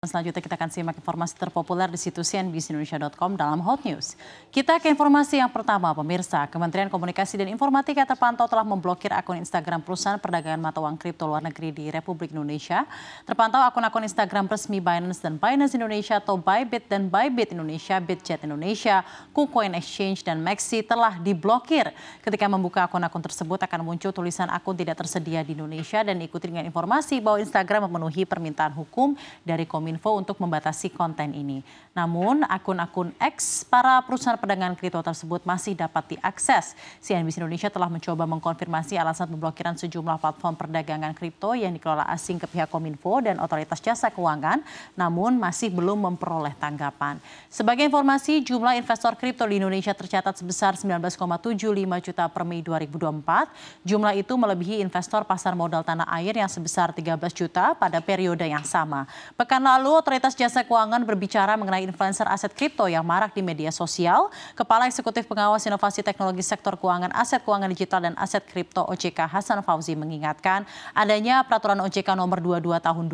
Selanjutnya kita akan simak informasi terpopuler di situs cnbcindonesia.com dalam Hot News. Kita ke informasi yang pertama, pemirsa. Kementerian Komunikasi dan Informatika terpantau telah memblokir akun Instagram perusahaan perdagangan mata uang kripto luar negeri di Republik Indonesia. Terpantau akun-akun Instagram resmi Binance dan Binance Indonesia atau Bybit dan Bybit Indonesia, Bitjet Indonesia, KuCoin Exchange dan Maxi telah diblokir. Ketika membuka akun-akun tersebut akan muncul tulisan akun tidak tersedia di Indonesia dan ikuti dengan informasi bahwa Instagram memenuhi permintaan hukum dari komite Kominfo untuk membatasi konten ini. Namun, akun-akun X para perusahaan perdagangan kripto tersebut masih dapat diakses. CNBC Indonesia telah mencoba mengkonfirmasi alasan pemblokiran sejumlah platform perdagangan kripto yang dikelola asing ke pihak Kominfo dan Otoritas Jasa Keuangan, namun masih belum memperoleh tanggapan. Sebagai informasi, jumlah investor kripto di Indonesia tercatat sebesar 19,75 juta per Mei 2024. Jumlah itu melebihi investor pasar modal tanah air yang sebesar 13 juta pada periode yang sama. Pekan lalu lalu, Otoritas Jasa Keuangan berbicara mengenai influencer aset kripto yang marak di media sosial. Kepala Eksekutif Pengawas Inovasi Teknologi Sektor Keuangan Aset Keuangan Digital dan Aset Kripto OJK Hasan Fauzi mengingatkan adanya peraturan OJK nomor 22 tahun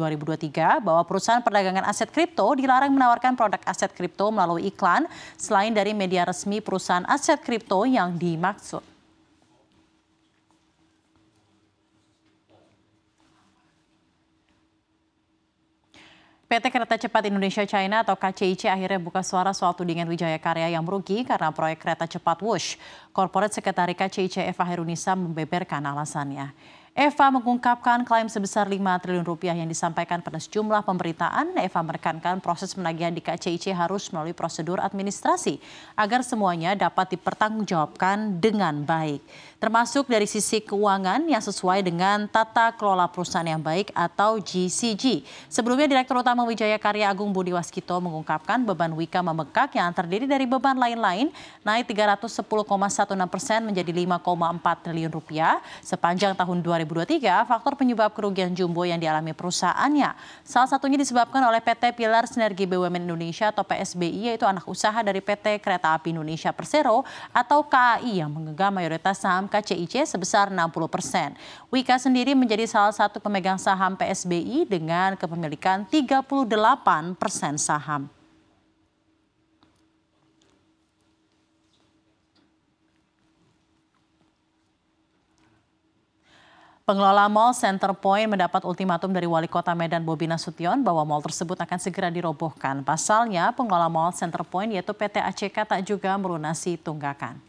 2023 bahwa perusahaan perdagangan aset kripto dilarang menawarkan produk aset kripto melalui iklan selain dari media resmi perusahaan aset kripto yang dimaksud. PT Kereta Cepat Indonesia China atau KCIC akhirnya buka suara soal tudingan Wijaya Karya yang merugi karena proyek kereta cepat Wush. Korporat Sekretari KCIC Eva Herunisa membeberkan alasannya. Eva mengungkapkan klaim sebesar 5 triliun rupiah yang disampaikan pada sejumlah pemberitaan. Eva merekankan proses penagihan di KCIC harus melalui prosedur administrasi agar semuanya dapat dipertanggungjawabkan dengan baik. Termasuk dari sisi keuangan yang sesuai dengan tata kelola perusahaan yang baik atau GCG. Sebelumnya Direktur Utama Wijaya Karya Agung Budi Waskito mengungkapkan beban Wika membekak yang terdiri dari beban lain-lain naik 310,16 persen menjadi 5,4 triliun rupiah sepanjang tahun 2020 2023, faktor penyebab kerugian jumbo yang dialami perusahaannya. Salah satunya disebabkan oleh PT Pilar Sinergi BUMN Indonesia atau PSBI, yaitu anak usaha dari PT Kereta Api Indonesia Persero atau KAI yang menggenggam mayoritas saham KCIC sebesar 60 persen. Wika sendiri menjadi salah satu pemegang saham PSBI dengan kepemilikan 38 persen saham. Pengelola Mall Center Point mendapat ultimatum dari Wali Kota Medan Bobi Nasution bahwa mall tersebut akan segera dirobohkan. Pasalnya, pengelola Mall Center Point yaitu PT ACK tak juga melunasi tunggakan.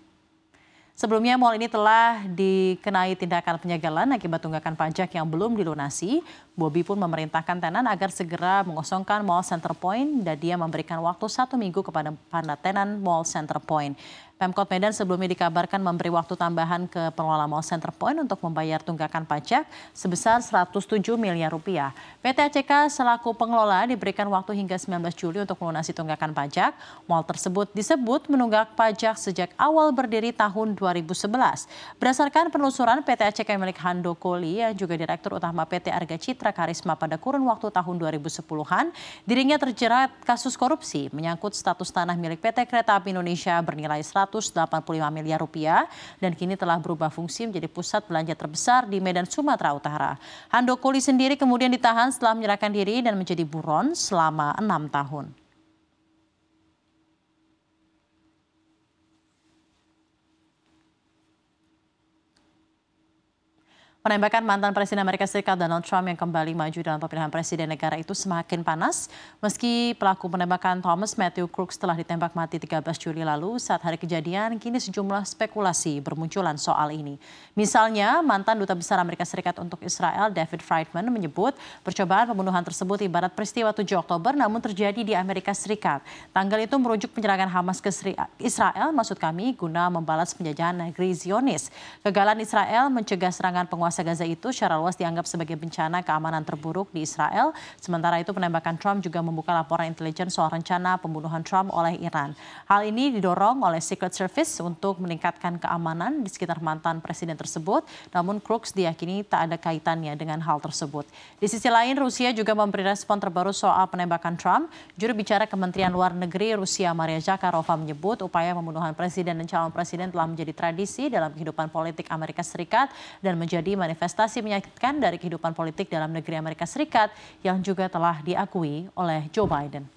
Sebelumnya mall ini telah dikenai tindakan penyegelan akibat tunggakan pajak yang belum dilunasi. Bobi pun memerintahkan tenan agar segera mengosongkan Mall Center Point dan dia memberikan waktu satu minggu kepada para tenan Mall Center Point. Pemkot Medan sebelumnya dikabarkan memberi waktu tambahan ke pengelola Mall Center Point untuk membayar tunggakan pajak sebesar 107 miliar rupiah. PT ACK selaku pengelola diberikan waktu hingga 19 Juli untuk melunasi tunggakan pajak. Mall tersebut disebut menunggak pajak sejak awal berdiri tahun 2011. Berdasarkan penelusuran PT ACK milik Hando Koli yang juga Direktur Utama PT Arga Citra Karisma pada kurun waktu tahun 2010-an, dirinya terjerat kasus korupsi menyangkut status tanah milik PT Kereta Api Indonesia bernilai 100 185 miliar rupiah dan kini telah berubah fungsi menjadi pusat belanja terbesar di Medan Sumatera Utara. Handoko sendiri kemudian ditahan setelah menyerahkan diri dan menjadi buron selama enam tahun. Penembakan mantan Presiden Amerika Serikat Donald Trump yang kembali maju dalam pemilihan presiden negara itu semakin panas. Meski pelaku penembakan Thomas Matthew Crooks telah ditembak mati 13 Juli lalu saat hari kejadian, kini sejumlah spekulasi bermunculan soal ini. Misalnya, mantan Duta Besar Amerika Serikat untuk Israel David Friedman menyebut percobaan pembunuhan tersebut ibarat peristiwa 7 Oktober namun terjadi di Amerika Serikat. Tanggal itu merujuk penyerangan Hamas ke Israel, maksud kami, guna membalas penjajahan negeri Zionis. Kegagalan Israel mencegah serangan penguasa masa Gaza itu secara luas dianggap sebagai bencana keamanan terburuk di Israel. Sementara itu penembakan Trump juga membuka laporan intelijen soal rencana pembunuhan Trump oleh Iran. Hal ini didorong oleh Secret Service untuk meningkatkan keamanan di sekitar mantan presiden tersebut. Namun Crooks diyakini tak ada kaitannya dengan hal tersebut. Di sisi lain Rusia juga memberi respon terbaru soal penembakan Trump. Juru bicara Kementerian Luar Negeri Rusia Maria Zakharova menyebut upaya pembunuhan presiden dan calon presiden telah menjadi tradisi dalam kehidupan politik Amerika Serikat dan menjadi manifestasi menyakitkan dari kehidupan politik dalam negeri Amerika Serikat yang juga telah diakui oleh Joe Biden.